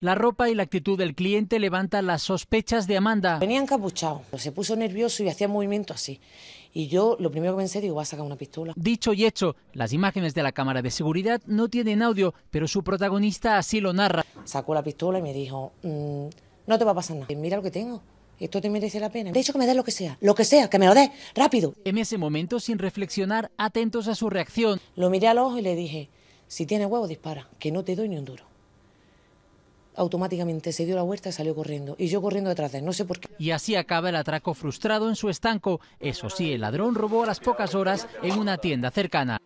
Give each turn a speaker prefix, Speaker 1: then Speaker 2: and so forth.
Speaker 1: La ropa y la actitud del cliente levantan las sospechas de Amanda. Venía encapuchado,
Speaker 2: se puso nervioso y hacía movimiento así. Y yo lo primero que pensé, digo, va a sacar una pistola.
Speaker 1: Dicho
Speaker 3: y hecho, las imágenes de la cámara de seguridad no tienen audio, pero su protagonista así lo
Speaker 1: narra. Sacó la pistola y me dijo,
Speaker 4: mm,
Speaker 2: no te va a pasar nada, mira lo que tengo. Esto te merece
Speaker 4: la pena. De hecho, que me des lo que sea. Lo que sea, que me lo dé
Speaker 1: Rápido. En ese momento, sin reflexionar, atentos
Speaker 2: a su reacción. Lo miré al ojo y le dije, si tiene huevo, dispara, que no te doy ni un duro automáticamente se dio la vuelta y salió corriendo. Y yo corriendo detrás no sé por qué.
Speaker 3: Y así acaba el atraco frustrado en su estanco. Eso sí, el ladrón robó a las pocas horas en una tienda cercana.